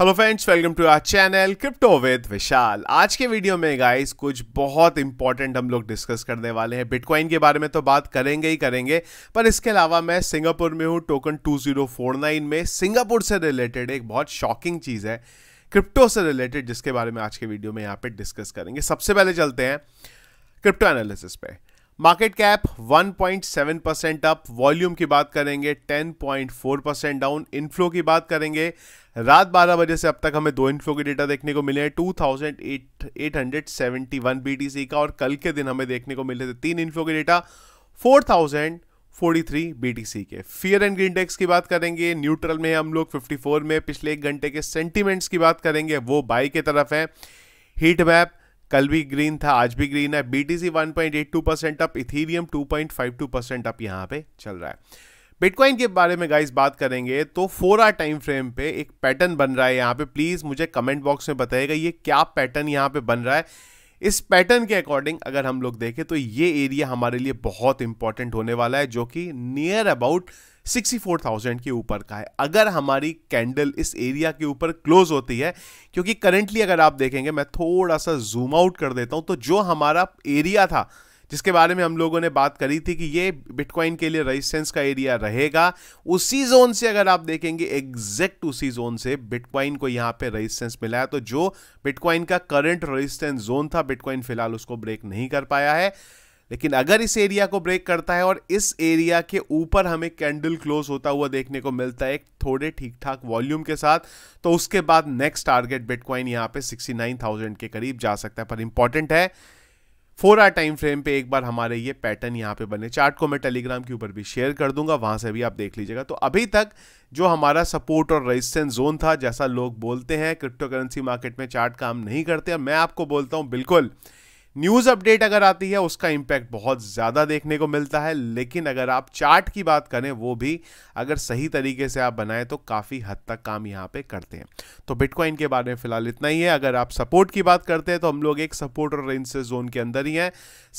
hello friends welcome to our channel crypto with Vishal आज के video में गाइस कुछ बहुत इंपॉर्टेंट हम लोग डिस्कस करने वाले हैं बिटकॉइन के बारे में तो बात करेंगे ही करेंगे पर इसके अलावा मैं सिंगापुर में हूँ टोकन 2049 में सिंगापुर से रिलेटेड एक बहुत शॉकिंग चीज़ है क्रिप्टो से रिलेटेड जिसके बारे में आज के वीडियो में यहाँ पर डिस्कस करेंगे सबसे पहले चलते हैं क्रिप्टो एनालिसिस पे market cap 1.7 percent up volume की बात करेंगे 10.4 परसेंट डाउन इनफ्लो की बात करेंगे रात 12 बजे से अब तक हमें दो इनफ्लो के डेटा देखने को मिले हैं टू थाउजेंड एट का और कल के दिन हमें देखने को मिले थे तीन इनफ्लो के डेटा 4,000 43 बीटीसी के फियर एंड ग्रीन टेक्स की बात करेंगे न्यूट्रल में हम लोग 54 में पिछले एक घंटे के सेंटीमेंट्स की बात करेंगे वो बाई के तरफ है हीट मैप कल भी ग्रीन था आज भी ग्रीन है BTC 1.82 percent up Ethereum 2.52 percent up यहाँ पे चल रहा है बिटकॉइन के बारे में गाइस बात करेंगे तो फोर आर टाइम फ्रेम पे एक पैटर्न बन रहा है यहाँ पे प्लीज़ मुझे कमेंट बॉक्स में बताइएगा ये क्या पैटर्न यहाँ पे बन रहा है इस पैटर्न के अकॉर्डिंग अगर हम लोग देखें तो ये एरिया हमारे लिए बहुत इंपॉर्टेंट होने वाला है जो कि नियर अबाउट 64,000 के ऊपर का है अगर हमारी कैंडल इस एरिया के ऊपर क्लोज होती है क्योंकि करंटली अगर आप देखेंगे मैं थोड़ा सा जूम आउट कर देता हूं तो जो हमारा एरिया था जिसके बारे में हम लोगों ने बात करी थी कि ये बिटकॉइन के लिए रजिस्टेंस का एरिया रहेगा उसी जोन से अगर आप देखेंगे एग्जैक्ट उसी जोन से बिटकॉइन को यहाँ पे रजिस्टेंस मिला है तो जो बिटकॉइन का करंट रजिस्टेंस जोन था बिटकॉइन फिलहाल उसको ब्रेक नहीं कर पाया है लेकिन अगर इस एरिया को ब्रेक करता है और इस एरिया के ऊपर हमें कैंडल क्लोज होता हुआ देखने को मिलता है एक थोड़े ठीक ठाक वॉल्यूम के साथ तो उसके बाद नेक्स्ट टारगेट बिटकॉइन यहाँ पे 69,000 के करीब जा सकता है पर इंपॉर्टेंट है फोर आर टाइम फ्रेम पे एक बार हमारे ये पैटर्न यहाँ पे बने चार्ट को मैं टेलीग्राम के ऊपर भी शेयर कर दूंगा वहां से भी आप देख लीजिएगा तो अभी तक जो हमारा सपोर्ट और रेजिस्टेंस जोन था जैसा लोग बोलते हैं क्रिप्टो करेंसी मार्केट में चार्ट काम नहीं करते मैं आपको बोलता हूँ बिल्कुल न्यूज़ अपडेट अगर आती है उसका इंपैक्ट बहुत ज़्यादा देखने को मिलता है लेकिन अगर आप चार्ट की बात करें वो भी अगर सही तरीके से आप बनाए तो काफ़ी हद तक काम यहां पे करते हैं तो बिटकॉइन के बारे में फिलहाल इतना ही है अगर आप सपोर्ट की बात करते हैं तो हम लोग एक सपोर्ट और रेंजेस जोन के अंदर ही है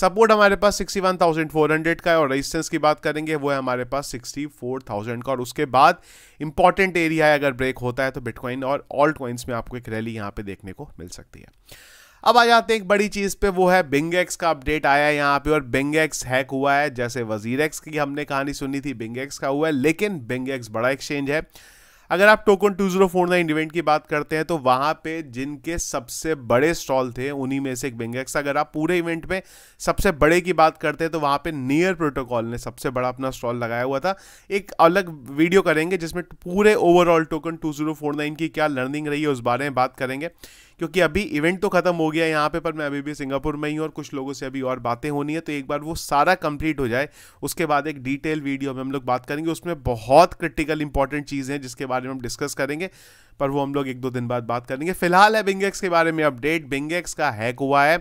सपोर्ट हमारे पास sixty one thousand four hundred का है और रेजिस्टेंस की बात करेंगे वो है हमारे पास सिक्सटी फोर थाउजेंड का और उसके बाद इंपॉर्टेंट एरिया है अगर ब्रेक होता है तो बिटकॉइन और ऑल्ट क्वाइंस में आपको एक रैली यहाँ पे देखने को मिल सकती है अब आ जाते हैं एक बड़ी चीज़ पे वो है बिंगेक्स का अपडेट आया है यहाँ पे और बिंग एक्स हैक हुआ है जैसे वजीर एक्स की हमने कहानी सुनी थी बिंगेक्स का हुआ है लेकिन एक्स बड़ा एक्सचेंज है अगर आप token two zero four nine event की बात करते हैं तो वहां पे जिनके सबसे बड़े स्टॉल थे उन्हीं में से एक बिंग एक्स अगर आप पूरे इवेंट में सबसे बड़े की बात करते हैं तो वहां पे नियर प्रोटोकॉल ने सबसे बड़ा अपना स्टॉल लगाया हुआ था एक अलग वीडियो करेंगे जिसमें पूरे overall token two zero four nine की क्या लर्निंग रही है उस बारे में बात करेंगे क्योंकि अभी इवेंट तो ख़त्म हो गया है यहाँ पे पर मैं अभी भी सिंगापुर में ही और कुछ लोगों से अभी और बातें होनी है तो एक बार वो सारा कंप्लीट हो जाए उसके बाद एक डिटेल वीडियो में हम लोग बात करेंगे उसमें बहुत क्रिटिकल इंपॉर्टेंट चीज़ें हैं जिसके बारे में हम डिस्कस करेंगे पर वो हम लोग एक दो दिन बाद बात करेंगे फिलहाल है बिंगेक्स के बारे में अपडेट बिंगेक्स का हैक हुआ है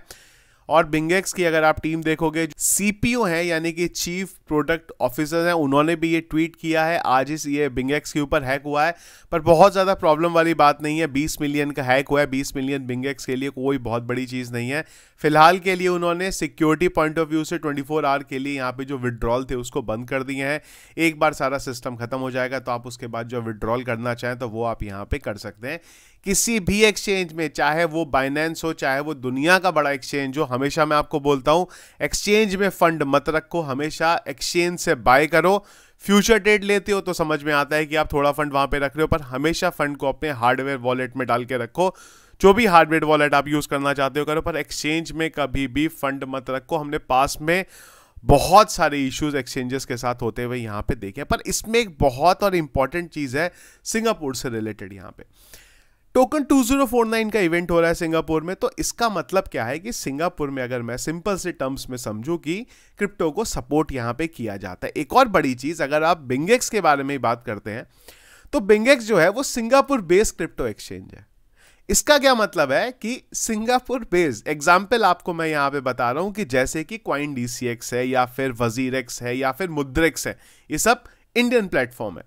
और बिंगेक्स की अगर आप टीम देखोगे सीपीओ है यानी कि चीफ प्रोडक्ट ऑफिसर हैं उन्होंने भी ये ट्वीट किया है आज इस ये बिंगेक्स के ऊपर हैक हुआ है पर बहुत ज़्यादा प्रॉब्लम वाली बात नहीं है 20 मिलियन का हैक हुआ है 20 मिलियन बिंगेक्स के लिए कोई बहुत बड़ी चीज़ नहीं है फिलहाल के लिए उन्होंने सिक्योरिटी पॉइंट ऑफ व्यू से ट्वेंटी आवर के लिए यहाँ पर जो विड्रॉल थे उसको बंद कर दिए हैं एक बार सारा सिस्टम खत्म हो जाएगा तो आप उसके बाद जो विड्रॉल करना चाहें तो वो आप यहाँ पर कर सकते हैं किसी भी एक्सचेंज में चाहे वो बाइनेंस हो चाहे वो दुनिया का बड़ा एक्सचेंज हो हमेशा मैं आपको बोलता हूँ एक्सचेंज में फंड मत रखो हमेशा एक्सचेंज से बाय करो फ्यूचर डेट लेते हो तो समझ में आता है कि आप थोड़ा फंड वहाँ पे रख रहे हो पर हमेशा फंड को अपने हार्डवेयर वॉलेट में डाल के रखो जो भी हार्डवेयर वॉलेट आप यूज़ करना चाहते हो करो पर एक्सचेंज में कभी भी फंड मत रखो हमने पास में बहुत सारे इश्यूज एक्सचेंजेस के साथ होते हुए यहाँ पे देखे पर इसमें एक बहुत और इंपॉर्टेंट चीज़ है सिंगापुर से रिलेटेड यहाँ पर टोकन 2049 का इवेंट हो रहा है सिंगापुर में तो इसका मतलब क्या है कि सिंगापुर में अगर मैं सिंपल से टर्म्स में समझूं कि क्रिप्टो को सपोर्ट यहां पे किया जाता है एक और बड़ी चीज़ अगर आप बिंगेक्स के बारे में बात करते हैं तो बिंगेक्स जो है वो सिंगापुर बेस्ड क्रिप्टो एक्सचेंज है इसका क्या मतलब है कि सिंगापुर बेस्ड एग्जाम्पल आपको मैं यहां पे बता रहा हूं कि जैसे कि क्वाइन डी है या फिर वजीरेक्स है या फिर मुद्रेक्स है ये सब इंडियन प्लेटफॉर्म है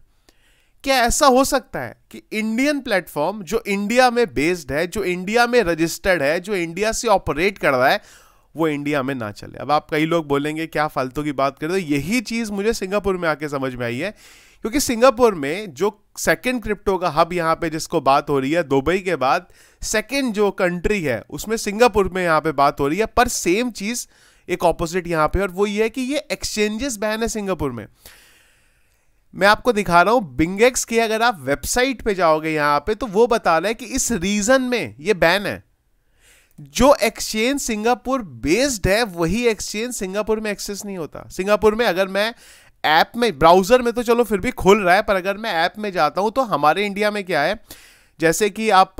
क्या ऐसा हो सकता है कि इंडियन प्लेटफॉर्म जो इंडिया में बेस्ड है जो इंडिया में रजिस्टर्ड है जो इंडिया से ऑपरेट कर रहा है वो इंडिया में ना चले अब आप कई लोग बोलेंगे क्या फालतू की बात कर रहे हो यही चीज़ मुझे सिंगापुर में आके समझ में आई है क्योंकि सिंगापुर में जो सेकंड क्रिप्टो का हब यहाँ पे जिसको बात हो रही है दुबई के बाद सेकंड जो कंट्री है उसमें सिंगापुर में यहाँ पे बात हो रही है पर सेम चीज़ एक ऑपोजिट यहाँ पे और वो ये है कि ये एक्सचेंजेस बैन है सिंगापुर में मैं आपको दिखा रहा हूं बिंगेक्स की अगर आप वेबसाइट पे जाओगे यहां पे तो वो बता रहा है कि इस रीजन में ये बैन है जो एक्सचेंज सिंगापुर बेस्ड है वही एक्सचेंज सिंगापुर में एक्सेस नहीं होता सिंगापुर में अगर मैं ऐप में ब्राउजर में तो चलो फिर भी खुल रहा है पर अगर मैं ऐप में जाता हूं तो हमारे इंडिया में क्या है जैसे कि आप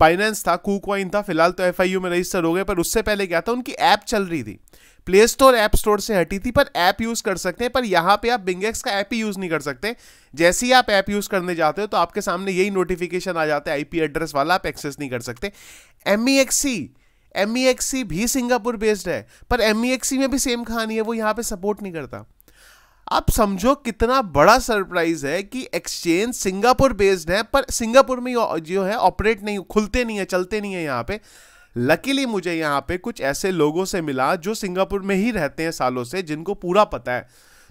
बाइनेंस था कूकवाइन था फिलहाल तो एफ में रजिस्टर हो गए पर उससे पहले क्या था उनकी ऐप चल रही थी प्ले स्टोर ऐप स्टोर से हटी थी पर ऐप यूज़ कर सकते हैं पर यहाँ पे आप बिंगेक्स का ऐप ही यूज़ नहीं कर सकते जैसे ही आप ऐप यूज़ करने जाते हो तो आपके सामने यही नोटिफिकेशन आ जाता है आईपी एड्रेस वाला आप एक्सेस नहीं कर सकते एम एम e e भी सिंगापुर बेस्ड है पर एम e में भी सेम कहानी है वो यहाँ पर सपोर्ट नहीं करता आप समझो कितना बड़ा सरप्राइज है कि एक्सचेंज सिंगापुर बेस्ड है पर सिंगापुर में जो है ऑपरेट नहीं खुलते नहीं है चलते नहीं है यहाँ पे लकीली मुझे यहाँ पे कुछ ऐसे लोगों से मिला जो सिंगापुर में ही रहते हैं सालों से जिनको पूरा पता है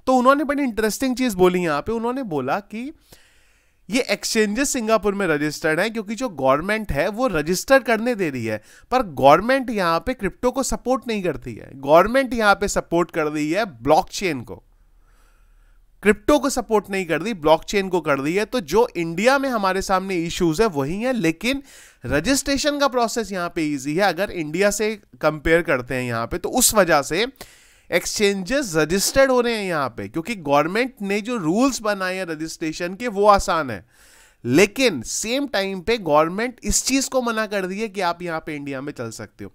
तो उन्होंने बड़ी इंटरेस्टिंग चीज़ बोली यहाँ पे उन्होंने बोला कि ये एक्सचेंजेस सिंगापुर में रजिस्टर्ड हैं क्योंकि जो गवर्नमेंट है वो रजिस्टर करने दे रही है पर गवर्नमेंट यहाँ पे क्रिप्टो को सपोर्ट नहीं करती है गवर्नमेंट यहाँ पे सपोर्ट कर रही है ब्लॉकचेन को क्रिप्टो को सपोर्ट नहीं कर दी ब्लॉकचेन को कर दी है तो जो इंडिया में हमारे सामने इश्यूज है वही है लेकिन रजिस्ट्रेशन का प्रोसेस यहाँ पे इजी है अगर इंडिया से कंपेयर करते हैं यहाँ पे तो उस वजह से एक्सचेंजेस रजिस्टर्ड हो रहे हैं यहाँ पे क्योंकि गवर्नमेंट ने जो रूल्स बनाए हैं रजिस्ट्रेशन के वो आसान है लेकिन सेम टाइम पे गवर्नमेंट इस चीज को मना कर दी है कि आप यहाँ पे इंडिया में चल सकते हो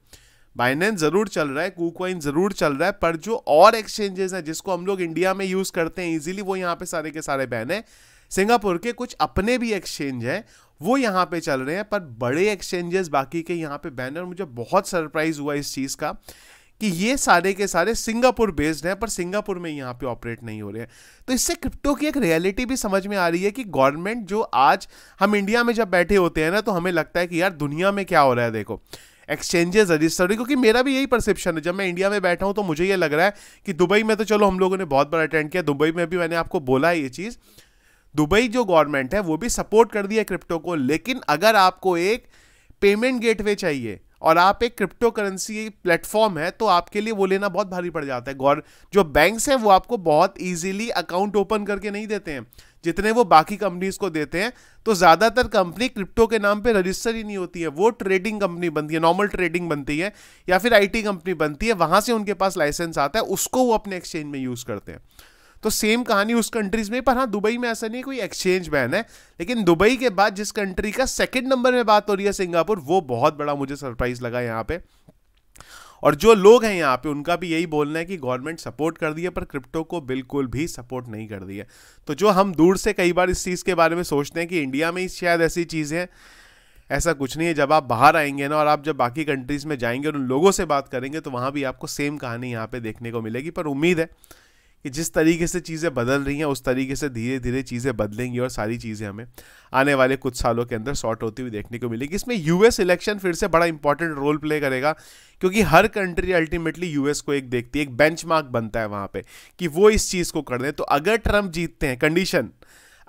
बाइनेंस जरूर चल रहा है कूकवाइन जरूर चल रहा है पर जो और एक्सचेंजेस हैं जिसको हम लोग इंडिया में यूज़ करते हैं इजीली वो यहाँ पे सारे के सारे बैन है सिंगापुर के कुछ अपने भी एक्सचेंज हैं वो यहाँ पे चल रहे हैं पर बड़े एक्सचेंजेस बाकी के यहाँ पे बैन है मुझे बहुत सरप्राइज हुआ इस चीज़ का कि ये सारे के सारे सिंगापुर बेस्ड हैं पर सिंगापुर में यहाँ पे ऑपरेट नहीं हो रहे हैं तो इससे क्रिप्टो की एक रियलिटी भी समझ में आ रही है कि गवर्नमेंट जो आज हम इंडिया में जब बैठे होते हैं ना तो हमें लगता है कि यार दुनिया में क्या हो रहा है देखो एक्सचेंजेस रजिस्टर क्योंकि मेरा भी यही परसेप्शन है जब मैं इंडिया में बैठा हूँ तो मुझे ये लग रहा है कि दुबई में तो चलो हम लोगों ने बहुत बड़ा अटेंड किया दुबई में भी मैंने आपको बोला है ये चीज़ दुबई जो गवर्नमेंट है वो भी सपोर्ट कर दिया क्रिप्टो को लेकिन अगर आपको एक पेमेंट गेटवे चाहिए और आप एक क्रिप्टो करेंसी प्लेटफॉर्म है तो आपके लिए वो लेना बहुत भारी पड़ जाता है गौर जो बैंक्स हैं वो आपको बहुत इजीली अकाउंट ओपन करके नहीं देते हैं जितने वो बाकी कंपनीज को देते हैं तो ज़्यादातर कंपनी क्रिप्टो के नाम पे रजिस्टर ही नहीं होती है वो ट्रेडिंग कंपनी बनती है नॉर्मल ट्रेडिंग बनती है या फिर आईटी कंपनी बनती है वहाँ से उनके पास लाइसेंस आता है उसको वो अपने एक्सचेंज में यूज़ करते हैं तो सेम कहानी उस कंट्रीज में पर हाँ दुबई में ऐसा नहीं कोई एक्सचेंज बैन है लेकिन दुबई के बाद जिस कंट्री का सेकेंड नंबर में बात हो रही है सिंगापुर वो बहुत बड़ा मुझे सरप्राइज लगा यहाँ पे और जो लोग हैं यहाँ पे उनका भी यही बोलना है कि गवर्नमेंट सपोर्ट कर दी है पर क्रिप्टो को बिल्कुल भी सपोर्ट नहीं कर दी है तो जो हम दूर से कई बार इस चीज़ के बारे में सोचते हैं कि इंडिया में शायद ऐसी चीज़ें ऐसा कुछ नहीं है जब आप बाहर आएंगे ना और आप जब बाकी कंट्रीज़ में जाएंगे और उन लोगों से बात करेंगे तो वहाँ भी आपको सेम कहानी यहाँ पर देखने को मिलेगी पर उम्मीद है कि जिस तरीके से चीज़ें बदल रही हैं उस तरीके से धीरे धीरे चीज़ें बदलेंगी और सारी चीज़ें हमें आने वाले कुछ सालों के अंदर सॉर्ट होती हुई देखने को मिलेगी इसमें यूएस इलेक्शन फिर से बड़ा इंपॉर्टेंट रोल प्ले करेगा क्योंकि हर कंट्री अल्टीमेटली यूएस को एक देखती है एक मार्क बनता है वहाँ पर कि वो इस चीज़ को कर दें तो अगर ट्रंप जीतते हैं कंडीशन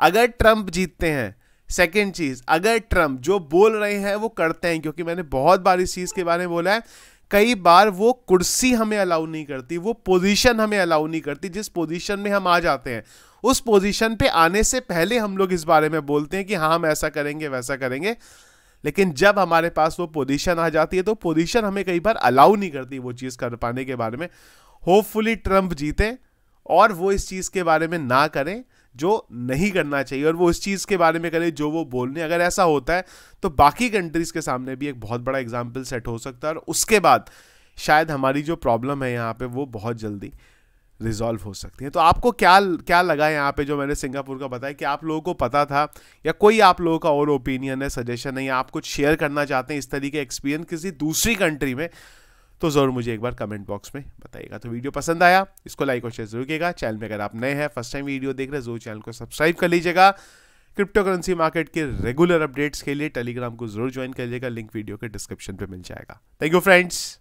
अगर ट्रंप जीतते हैं सेकेंड चीज़ अगर ट्रंप जो बोल रहे हैं वो करते हैं क्योंकि मैंने बहुत बार इस चीज़ के बारे में बोला है कई बार वो कुर्सी हमें अलाउ नहीं करती वो पोजीशन हमें अलाउ नहीं करती जिस पोजीशन में हम आ जाते हैं उस पोजीशन पे आने से पहले हम लोग इस बारे में बोलते हैं कि हाँ हम ऐसा करेंगे वैसा करेंगे लेकिन जब हमारे पास वो पोजीशन आ जाती है तो पोजीशन हमें कई बार अलाउ नहीं करती वो चीज़ कर पाने के बारे में होपफुली ट्रंप जीते और वो इस चीज़ के बारे में ना करें जो नहीं करना चाहिए और वो उस चीज़ के बारे में करें जो वो बोलने अगर ऐसा होता है तो बाकी कंट्रीज़ के सामने भी एक बहुत बड़ा एग्जाम्पल सेट हो सकता है और उसके बाद शायद हमारी जो प्रॉब्लम है यहाँ पे वो बहुत जल्दी रिजॉल्व हो सकती है तो आपको क्या क्या लगा यहाँ पे जो मैंने सिंगापुर का बताया कि आप लोगों को पता था या कोई आप लोगों का और ओपिनियन है सजेशन है या आप कुछ शेयर करना चाहते हैं इस तरीके एक्सपीरियंस किसी दूसरी कंट्री में तो ज़रूर मुझे एक बार कमेंट बॉक्स में बताइएगा तो वीडियो पसंद आया इसको लाइक और शेयर जरूर कीजिएगा चैनल में अगर आप नए हैं फर्स्ट टाइम वीडियो देख रहे हैं जरूर चैनल को सब्सक्राइब कर लीजिएगा क्रिप्टो करेंसी मार्केट के रेगुलर अपडेट्स के लिए टेलीग्राम को जरूर ज्वाइन कर लीजिएगा लिंक वीडियो के डिस्क्रिप्शन पर मिल जाएगा थैंक यू फ्रेंड्स